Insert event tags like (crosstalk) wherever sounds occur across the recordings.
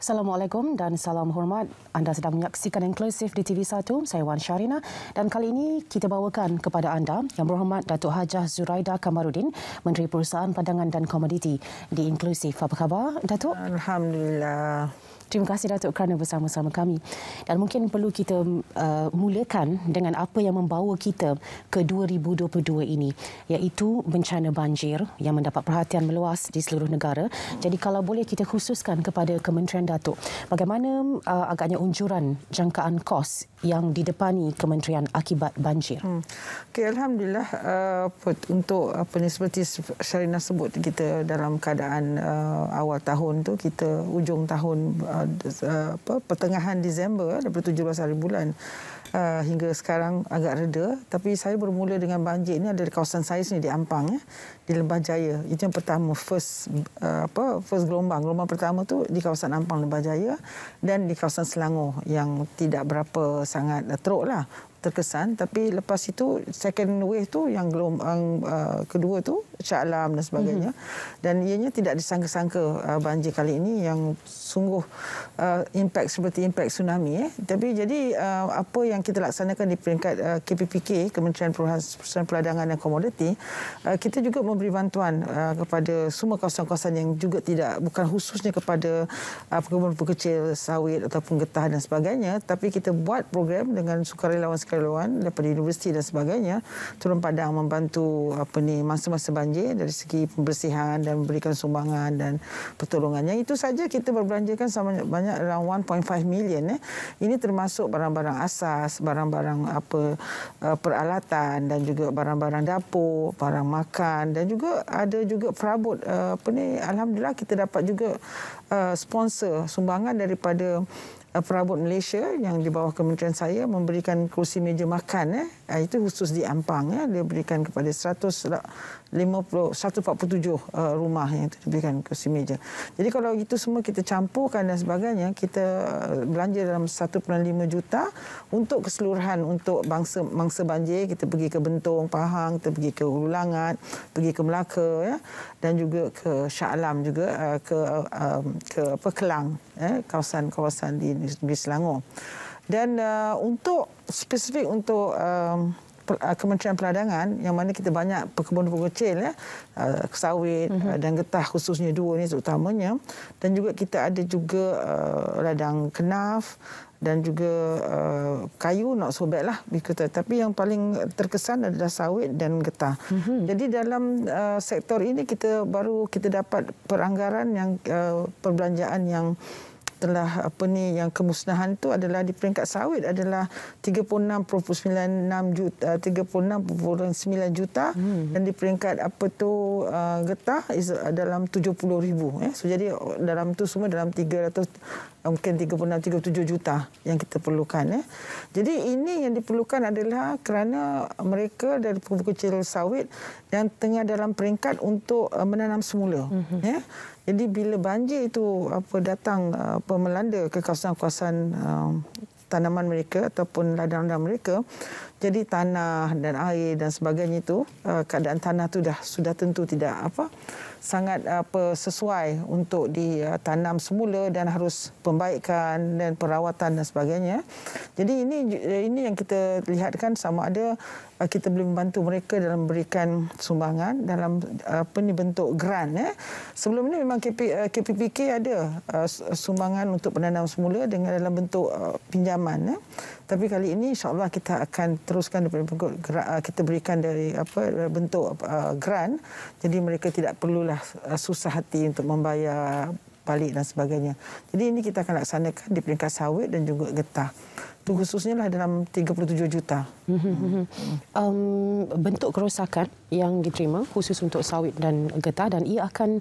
Assalamualaikum dan salam hormat. Anda sedang menyaksikan Inklusif di TV1. Saya Wan Sharina dan kali ini kita bawakan kepada anda yang berhormat Datuk Hajah Zuraida Kamarudin, Menteri Perusahaan Padangan dan Komoditi di Inklusif. Apa khabar, Datuk? Alhamdulillah. Terima kasih Datuk kerana bersama-sama kami. Dan mungkin perlu kita uh, mulakan dengan apa yang membawa kita ke 2022 ini iaitu bencana banjir yang mendapat perhatian meluas di seluruh negara. Jadi kalau boleh kita khususkan kepada Kementerian Datuk, bagaimana uh, agaknya unjuran jangkaan kos yang didepani Kementerian akibat banjir? Hmm. Okay, Alhamdulillah uh, untuk apa ni seperti Syarina sebut kita dalam keadaan uh, awal tahun tu kita ujung tahun uh, pertengahan Disember eh, daripada 17 hari bulan eh, hingga sekarang agak reda tapi saya bermula dengan banjir ini ada di kawasan saya sini di Ampang ya di Lembah Jaya itu yang pertama first apa first gelombang gelombang pertama tu di kawasan Ampang Lembah Jaya dan di kawasan Selangor yang tidak berapa sangat teruk lah terkesan tapi lepas itu second wave tu yang gelombang uh, kedua tu Shah Alam dan sebagainya mm -hmm. dan ianya tidak disangka-sangka uh, banjir kali ini yang sungguh uh, impact seperti impact tsunami eh. tapi jadi uh, apa yang kita laksanakan di peringkat uh, KPPK Kementerian Perusahaan Peladangan dan Komoditi uh, kita juga memberi bantuan uh, kepada semua kawasan-kawasan yang juga tidak bukan khususnya kepada uh, perkebunan pekecil sawit ataupun getah dan sebagainya tapi kita buat program dengan sukarelawan keperluan daripada universiti dan sebagainya turun padang membantu apa ni masa-masa banjir dari segi pembersihan dan memberikan sumbangan dan pertolongannya itu saja kita berbelanjakan sama banyak around 1.5 million eh. ini termasuk barang-barang asas barang-barang apa eh, peralatan dan juga barang-barang dapur barang makan dan juga ada juga perabot eh, apa ni alhamdulillah kita dapat juga eh, sponsor sumbangan daripada Eh, perabot Malaysia yang di bawah kementerian saya memberikan kerusi meja makan eh ah, itu khusus di Ampang eh, dia berikan kepada 150 147 eh, rumah yang diberikan kerusi meja. Jadi kalau itu semua kita campurkan dan sebagainya kita eh, belanja dalam 1.5 juta untuk keseluruhan untuk bangsa mangsa banjir kita pergi ke Bentong, Pahang, kita pergi ke Hulu Langat, pergi ke Melaka ya dan juga ke Shah Alam juga ke ke apa Kelang eh kawasan-kawasan di di Selangor. Dan uh, untuk spesifik untuk um, uh, Kementerian Peladangan yang mana kita banyak perkebunan-perkebunan kecil ya, uh, sawit mm-hmm. dan getah khususnya dua ini utamanya dan juga kita ada juga uh, ladang kenaf dan juga uh, kayu nak sobek lah kita tapi yang paling terkesan adalah sawit dan getah. Mm-hmm. Jadi dalam uh, sektor ini kita baru kita dapat peranggaran yang uh, perbelanjaan yang uh, telah apa ni yang kemusnahan tu adalah di peringkat sawit adalah 36.96 juta 36.9 juta hmm. dan di peringkat apa tu uh, getah is eh, dalam 70,000 ya. Eh. So jadi dalam tu semua dalam 300 mungkin 36 37 juta yang kita perlukan ya. Jadi ini yang diperlukan adalah kerana mereka dari pekerja sawit yang tengah dalam peringkat untuk uh, menanam semula mm-hmm. ya. Jadi bila banjir itu apa datang uh, apa melanda ke kawasan-kawasan um, tanaman mereka ataupun ladang-ladang mereka jadi tanah dan air dan sebagainya itu uh, keadaan tanah tu dah sudah tentu tidak apa sangat apa sesuai untuk ditanam semula dan harus pembaikan dan perawatan dan sebagainya. Jadi ini ini yang kita lihatkan sama ada eh, kita boleh membantu mereka dalam memberikan sumbangan dalam apa ni bentuk grant ya. Sebelum ini memang KP, eh, KPPK ada sumbangan untuk penanam semula dengan dalam bentuk pinjaman ya. Tapi kali ini insyaAllah kita akan teruskan daripada bentuk ah, kita berikan dari apa eh, bentuk uh, grant. Jadi mereka tidak perlulah ah, susah hati untuk membayar balik dan sebagainya. Jadi ini kita akan laksanakan di peringkat sawit dan juga getah. Itu khususnya lah dalam 37 juta. Hmm. Um, bentuk kerosakan yang diterima khusus untuk sawit dan getah dan ia akan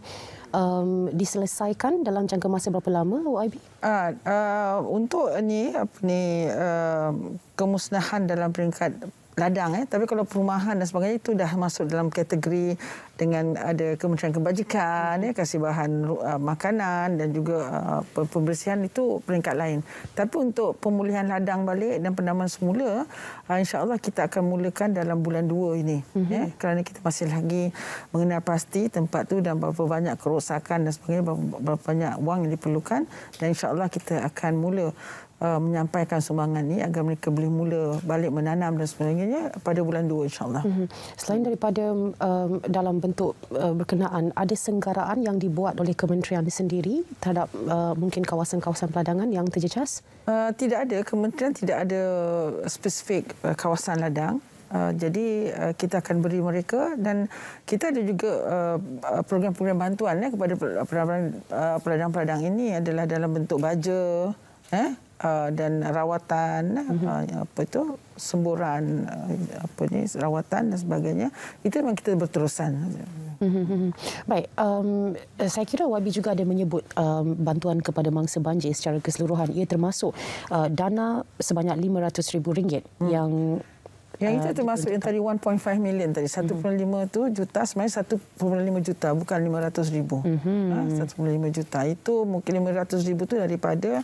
um, diselesaikan dalam jangka masa berapa lama, UIB? Uh, ah, uh, ah, untuk ini, apa ini uh, um, kemusnahan dalam peringkat ladang eh tapi kalau perumahan dan sebagainya itu dah masuk dalam kategori dengan ada kementerian kebajikan ya kasih bahan uh, makanan dan juga uh, pembersihan itu peringkat lain tapi untuk pemulihan ladang balik dan pendaman semula uh, insyaallah kita akan mulakan dalam bulan 2 ini mm-hmm. ya kerana kita masih lagi mengenal pasti tempat tu dan berapa banyak kerosakan dan sebagainya berapa banyak wang yang diperlukan dan insyaallah kita akan mula uh, menyampaikan sumbangan ini agar mereka boleh mula balik menanam dan sebagainya pada bulan 2 insyaAllah. Mm -hmm. Selain daripada um, dalam bentuk uh, berkenaan, ada senggaraan yang dibuat oleh kementerian sendiri terhadap uh, mungkin kawasan-kawasan peladangan yang terjejas? Uh, tidak ada. Kementerian tidak ada spesifik uh, kawasan ladang. Uh, jadi uh, kita akan beri mereka dan kita ada juga uh, uh, program-program eh, uh, bantuan ya, kepada peladang-peladang ini adalah dalam bentuk baja, eh, uh, dan rawatan mm-hmm. uh, apa itu semburan uh, apa ni rawatan dan sebagainya itu memang kita berterusan mhm, mhm. Baik, um, saya kira Wabi juga ada menyebut um, bantuan kepada mangsa banjir secara keseluruhan. Ia termasuk uh, dana sebanyak lima RM500,000 hmm. yang... Yang itu uh, termasuk yang tadi 1.5 million tadi. 1.5 mm-hmm. tu juta sebenarnya 1.5 juta bukan 500 ribu. Mm-hmm. Ha, 1.5 juta itu mungkin 500 ribu tu daripada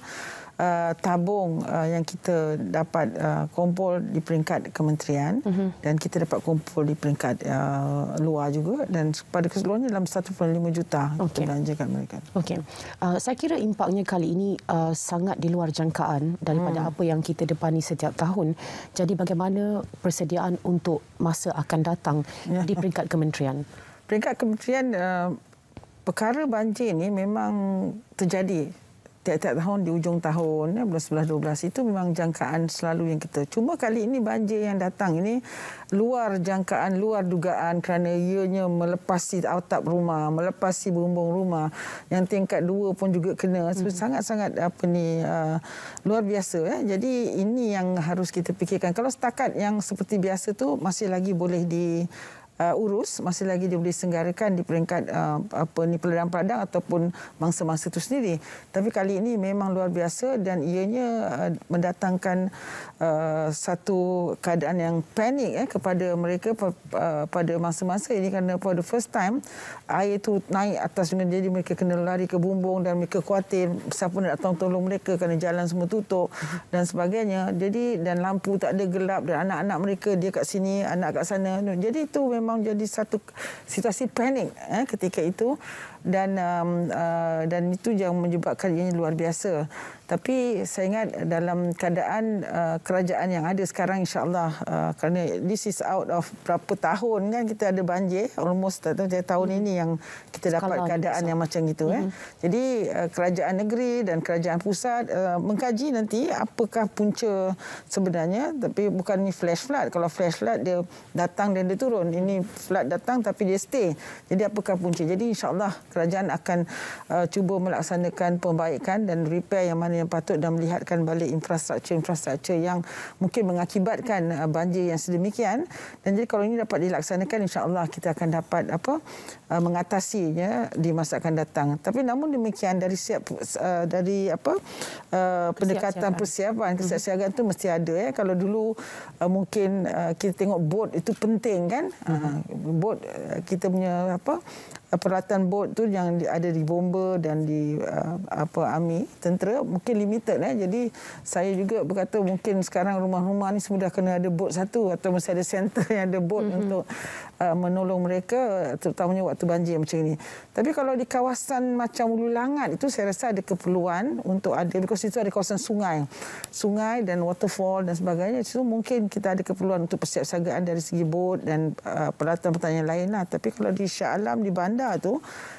uh, tabung uh, yang kita dapat uh, kumpul di peringkat kementerian uh-huh. dan kita dapat kumpul di peringkat uh, luar juga dan pada keseluruhannya dalam 1.5 juta okay. kita belanjakan mereka. Okey. Uh, saya kira impaknya kali ini uh, sangat di luar jangkaan daripada hmm. apa yang kita depani setiap tahun. Jadi bagaimana persediaan untuk masa akan datang yeah. di peringkat kementerian? Peringkat kementerian uh, perkara banjir ini memang terjadi tiap-tiap tahun di ujung tahun ya bulan 11 12 itu memang jangkaan selalu yang kita cuma kali ini banjir yang datang ini luar jangkaan luar dugaan kerana ianya melepasi atap rumah melepasi bumbung rumah yang tingkat dua pun juga kena hmm. so, sangat-sangat apa ni uh, luar biasa ya jadi ini yang harus kita fikirkan kalau setakat yang seperti biasa tu masih lagi boleh di uh, urus masih lagi dia boleh senggarakan di peringkat uh, apa ni peladang peladang ataupun mangsa-mangsa itu sendiri tapi kali ini memang luar biasa dan ianya uh, mendatangkan uh, satu keadaan yang panik eh, kepada mereka uh, pada mangsa-mangsa ini kerana for the first time air itu naik atas sungai jadi mereka kena lari ke bumbung dan mereka khawatir siapa nak datang tolong mereka kerana jalan semua tutup dan sebagainya jadi dan lampu tak ada gelap dan anak-anak mereka dia kat sini anak kat sana jadi itu memang memang jadi satu situasi panik eh, ketika itu dan um, uh, dan itu yang menyebabkan ianya luar biasa. Tapi saya ingat dalam keadaan uh, kerajaan yang ada sekarang insyaAllah uh, kerana this is out of berapa tahun kan kita ada banjir almost tahun mm-hmm. ini yang kita Sekolah dapat keadaan yang, yang macam itu. Mm-hmm. Eh. Hmm. Jadi uh, kerajaan negeri dan kerajaan pusat uh, mengkaji nanti apakah punca sebenarnya tapi bukan ni flash flood. Kalau flash flood dia datang dan dia turun. Ini flood datang tapi dia stay. Jadi apakah punca. Jadi insyaAllah kerajaan akan uh, cuba melaksanakan pembaikan dan repair yang mana yang patut dan melihatkan balik infrastruktur-infrastruktur yang mungkin mengakibatkan uh, banjir yang sedemikian dan jadi kalau ini dapat dilaksanakan insyaallah kita akan dapat apa uh, mengatasinya di masa akan datang tapi namun demikian dari siap uh, dari apa uh, pendekatan persiapan mhm. kesiapsiagaan mm tu mesti ada ya kalau dulu uh, mungkin uh, kita tengok bot itu penting kan mhm. uh, bot uh, kita punya apa Eh, peralatan bot tu yang ada di bomba dan di uh, apa ami tentera mungkin limited eh jadi saya juga berkata mungkin sekarang rumah-rumah ni semua kena ada bot satu atau mesti ada center yang ada bot mm-hmm. untuk uh, menolong mereka terutamanya waktu banjir macam ni tapi kalau di kawasan macam Ulu Langat itu saya rasa ada keperluan untuk ada because itu ada kawasan sungai sungai dan waterfall dan sebagainya itu mungkin kita ada keperluan untuk persiapsiagaan dari segi bot dan uh, peralatan pertanian lainlah tapi kalau di Shah Alam di bandar Canada tu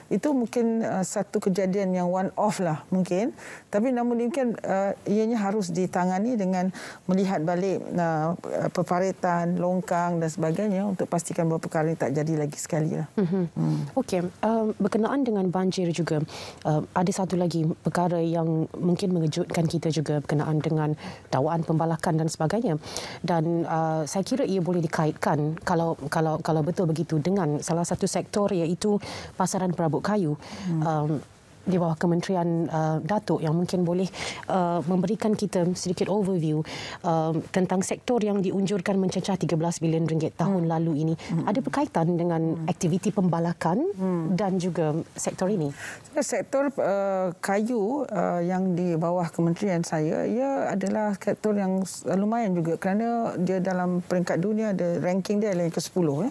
itu mungkin uh, satu kejadian yang one off lah mungkin tapi namun mungkin uh, ianya harus ditangani dengan melihat balik uh, uh, perparitan longkang dan sebagainya untuk pastikan bahawa perkara ini tak jadi lagi sekali lah. Mm -hmm. hmm. Okey, uh, berkenaan dengan banjir juga uh, ada satu lagi perkara yang mungkin mengejutkan kita juga berkenaan dengan dakwaan pembalakan dan sebagainya dan uh, saya kira ia boleh dikaitkan kalau kalau kalau betul begitu dengan salah satu sektor iaitu pasaran perabot kayu. Hmm. Um, di bawah Kementerian uh, Datuk yang mungkin boleh uh, memberikan kita sedikit overview uh, tentang sektor yang diunjurkan mencecah 13 bilion ringgit tahun hmm. lalu ini. Hmm. Ada berkaitan dengan hmm. aktiviti pembalakan hmm. dan juga sektor ini? Sektor uh, kayu uh, yang di bawah kementerian saya, ia adalah sektor yang uh, lumayan juga kerana dia dalam peringkat dunia, ada ranking dia yang ke-10. Eh. Ya.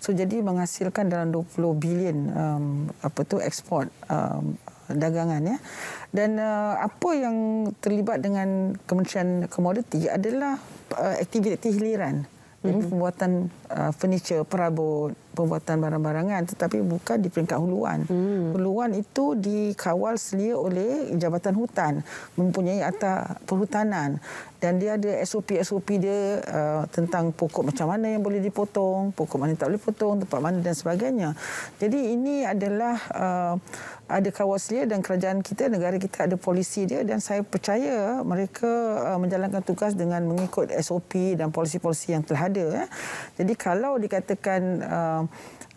So, jadi menghasilkan dalam 20 bilion um, apa tu ekspor um, dagangan ya. Dan uh, apa yang terlibat dengan Kementerian Komoditi adalah uh, aktiviti hiliran. Ini mm -hmm. pembuatan uh, furniture, perabot, pembuatan barang-barangan tetapi bukan di peringkat huluan. Hmm. Huluan itu dikawal selia oleh Jabatan Hutan mempunyai akta perhutanan dan dia ada SOP-SOP dia uh, tentang pokok macam mana yang boleh dipotong, pokok mana tak boleh potong, tempat mana dan sebagainya. Jadi ini adalah uh, ada kawal selia dan kerajaan kita, negara kita ada polisi dia dan saya percaya mereka uh, menjalankan tugas dengan mengikut SOP dan polisi-polisi yang telah ada. Eh. Jadi kalau dikatakan uh, um,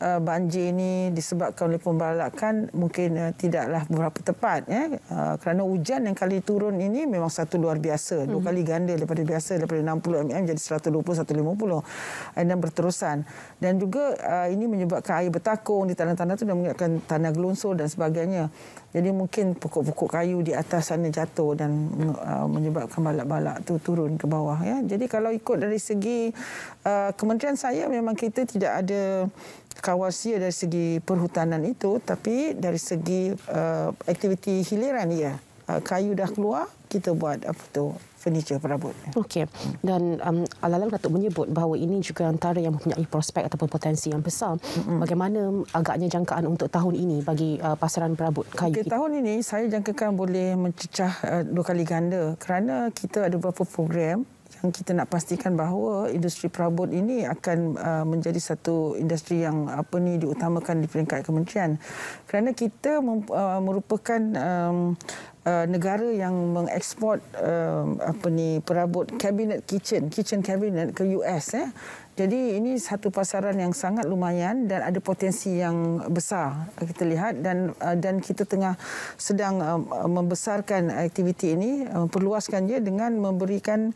uh, banjir ini disebabkan oleh pembalakan mungkin uh, tidaklah berapa tepat ya. Uh, kerana hujan yang kali turun ini memang satu luar biasa. Dua mhm. kali ganda daripada biasa daripada 60 mm jadi 120 150 dan berterusan. Dan juga uh, ini menyebabkan air bertakung di tanah-tanah itu dan menyebabkan tanah gelunsur dan sebagainya. Jadi mungkin pokok-pokok kayu di atas sana jatuh dan uh, menyebabkan balak-balak tu turun ke bawah ya. Jadi kalau ikut dari segi uh, kementerian saya memang kita tidak ada kawasia dari segi perhutanan itu tapi dari segi uh, aktiviti hiliran ya uh, kayu dah keluar kita buat apa tu furniture perabot. Okey. Dan um, alalang Datuk menyebut bahawa ini juga antara yang mempunyai prospek ataupun potensi yang besar. Mm-hmm. Bagaimana agaknya jangkaan untuk tahun ini bagi uh, pasaran perabot kayu? Okay, tahun ini saya jangkakan boleh mencecah uh, dua kali ganda kerana kita ada beberapa program yang kita nak pastikan bahawa industri perabot ini akan uh, menjadi satu industri yang apa ni diutamakan di peringkat kementerian kerana kita mem, uh, merupakan um, Uh, negara yang mengeksport uh, apa ni perabot cabinet kitchen kitchen cabinet ke US eh jadi ini satu pasaran yang sangat lumayan dan ada potensi yang besar eh, kita lihat dan eh, dan kita tengah sedang eh, membesarkan aktiviti ini, perluaskan dia dengan memberikan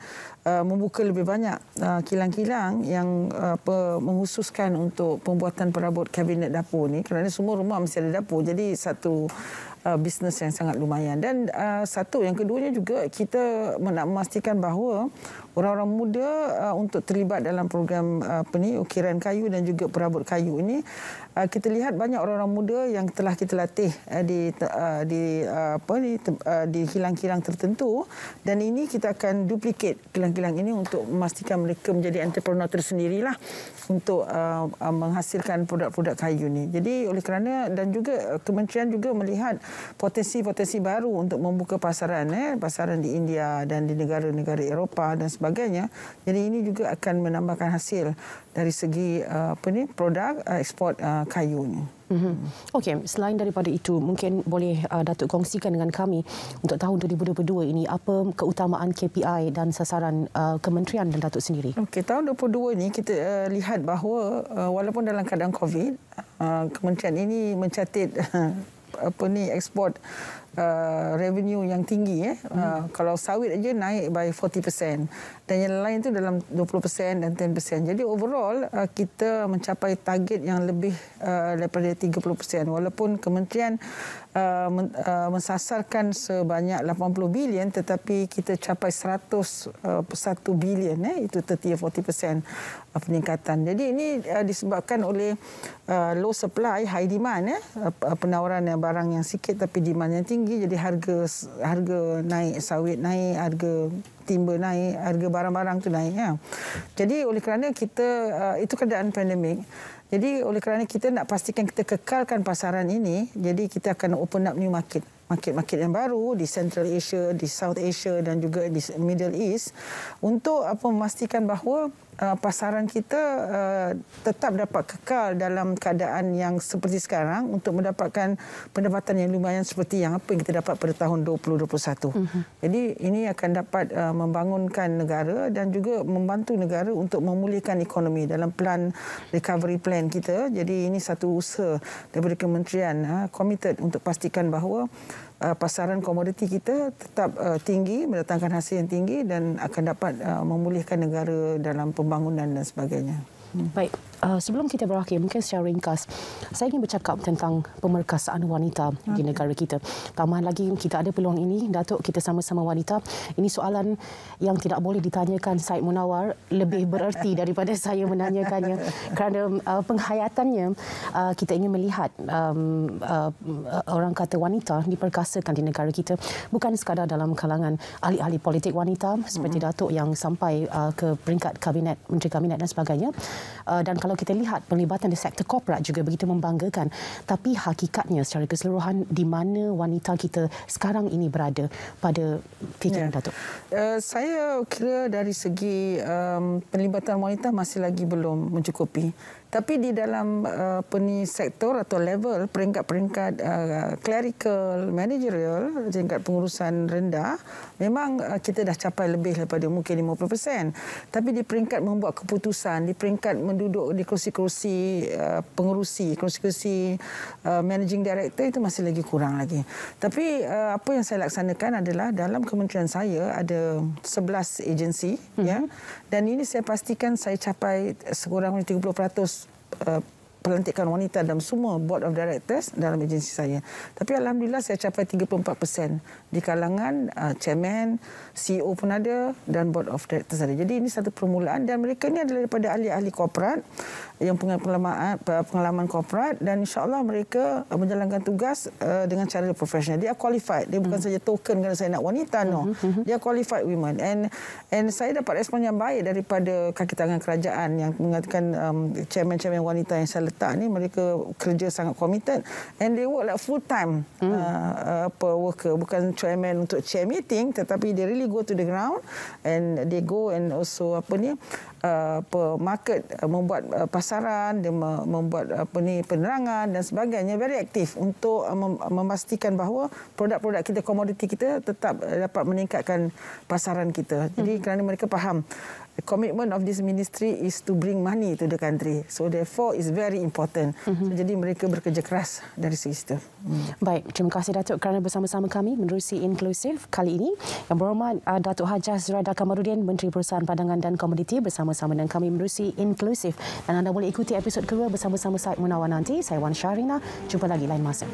membuka lebih banyak kilang-kilang yang apa, menghususkan untuk pembuatan perabot kabinet dapur ni kerana semua rumah mesti ada dapur. Jadi satu uh, bisnes yang sangat lumayan. Dan uh, satu, yang keduanya juga kita nak memastikan bahawa orang-orang muda uh, untuk terlibat dalam program uh, apa ni, ukiran kayu dan juga perabot kayu ini uh, Ah, kita lihat banyak orang-orang muda yang telah kita latih uh, di uh, di uh, apa ni uh, di kilang-kilang tertentu dan ini kita akan duplicate kilang-kilang ini untuk memastikan mereka menjadi entrepreneur tersendirilah untuk uh, uh, menghasilkan produk-produk kayu ni. Jadi oleh kerana dan juga uh, kementerian juga melihat potensi-potensi baru untuk membuka pasaran eh pasaran di India dan di negara-negara Eropah dan sebagainya. Jadi ini juga akan menambahkan hasil dari segi uh, apa ni produk uh, ekspor uh, kayu ini. Mm-hmm. Okey, selain daripada itu, mungkin boleh uh, Datuk kongsikan dengan kami untuk tahun 2022 ini apa keutamaan KPI dan sasaran uh, kementerian dan Datuk sendiri? Okey, tahun 2022 ini kita uh, lihat bahawa uh, walaupun dalam keadaan COVID, uh, kementerian ini mencatat uh, (laughs) apa ni ekspor uh, revenue yang tinggi eh. Hmm. Uh, mm. Kalau sawit aja naik by 40%. Dan yang lain tu dalam 20% dan 10%. Jadi overall uh, kita mencapai target yang lebih uh, daripada 30%. Walaupun kementerian uh, men, uh, mensasarkan sebanyak 80 bilion tetapi kita capai 101 uh, bilion eh itu 30-40% uh, peningkatan. Jadi ini uh, disebabkan oleh uh, low supply, high demand eh uh, uh penawaran barang yang sikit tapi demand yang tinggi tinggi jadi harga harga naik sawit naik harga timber naik harga barang-barang tu naik ya. Jadi oleh kerana kita uh, itu keadaan pandemik jadi oleh kerana kita nak pastikan kita kekalkan pasaran ini jadi kita akan open up new market market-market yang baru di Central Asia, di South Asia dan juga di Middle East untuk apa memastikan bahawa uh, pasaran kita uh, tetap dapat kekal dalam keadaan yang seperti sekarang untuk mendapatkan pendapatan yang lumayan seperti yang apa yang kita dapat pada tahun 2021. Uh-huh. Mhm. Jadi ini akan dapat uh, membangunkan negara dan juga membantu negara untuk memulihkan ekonomi dalam plan recovery plan kita. Jadi ini satu usaha daripada kementerian uh, committed untuk pastikan bahawa uh, pasaran komoditi kita tetap uh, tinggi, mendatangkan hasil yang tinggi dan akan dapat uh, memulihkan negara dalam pembangunan dan sebagainya. Hmm. Baik. Ah, sebelum kita berakhir, mungkin secara ringkas, saya ingin bercakap tentang pemerkasaan wanita okay. di negara kita. Tambahan lagi, kita ada peluang ini, Datuk, kita sama-sama wanita. Ini soalan yang tidak boleh ditanyakan Syed Munawar lebih bererti (laughs) daripada saya menanyakannya. Kerana uh, penghayatannya, uh, kita ingin melihat um, uh, orang kata wanita diperkasakan di negara kita. Bukan sekadar dalam kalangan ahli-ahli politik wanita seperti mm-hmm. Datuk yang sampai uh, ke peringkat kabinet, Menteri Kabinet dan sebagainya. Uh, dan kalau kita lihat pelibatan di sektor korporat juga begitu membanggakan. Tapi hakikatnya secara keseluruhan di mana wanita kita sekarang ini berada pada fikiran ya. Datuk? Uh, saya kira dari segi um, pelibatan wanita masih lagi belum mencukupi. Tapi di dalam apa uh, ni sektor atau level peringkat-peringkat uh, clerical, managerial, peringkat pengurusan rendah, memang uh, kita dah capai lebih daripada mungkin 50%. Tapi di peringkat membuat keputusan, di peringkat menduduk di kerusi-kerusi pengurusi, kerusi-kerusi managing director itu masih lagi kurang lagi. Tapi apa yang saya laksanakan adalah dalam kementerian saya ada 11 agensi mm-hmm. ya. Mhm. Dan ini saya pastikan saya capai sekurang-kurangnya 30% uh, pelantikan wanita dalam semua board of directors dalam agensi saya. Tapi alhamdulillah saya capai 34% di kalangan uh, chairman, CEO pun ada dan board of directors ada. Jadi ini satu permulaan dan mereka ini adalah daripada ahli-ahli korporat yang punya pengalaman pengalaman korporat dan insyaallah mereka uh, menjalankan tugas uh, dengan cara profesional. Dia qualified. Dia bukan mm-hmm. saja token kerana saya nak wanita no. Mm-hmm. Dia hmm, hmm. qualified women and and saya dapat respon yang baik daripada kaki tangan kerajaan yang mengatakan um, chairman-chairman wanita yang saya letak ni mereka kerja sangat komited, and they work like full time hmm. Uh, uh, apa worker bukan chairman untuk chair meeting tetapi they really go to the ground and they go and also apa ni uh, apa uh, market uh, membuat uh, pasaran dia membuat apa ni penerangan dan sebagainya very aktif untuk uh, memastikan bahawa produk-produk kita komoditi kita tetap uh, dapat meningkatkan pasaran kita jadi hmm. kerana mereka faham The commitment of this ministry is to bring money to the country. So therefore, it's very important. Mm-hmm. So, jadi mereka bekerja keras dari segi itu. Mm. Baik, terima kasih Datuk kerana bersama-sama kami menerusi Inklusif kali ini. Yang berhormat datuk uh, Datuk Hajah Zuraida Kamarudin, Menteri Perusahaan Padangan dan Komoditi bersama-sama dengan kami menerusi Inklusif. Dan anda boleh ikuti episod kedua bersama-sama Syed Munawar nanti. Saya Wan Syarina. Jumpa lagi lain masa.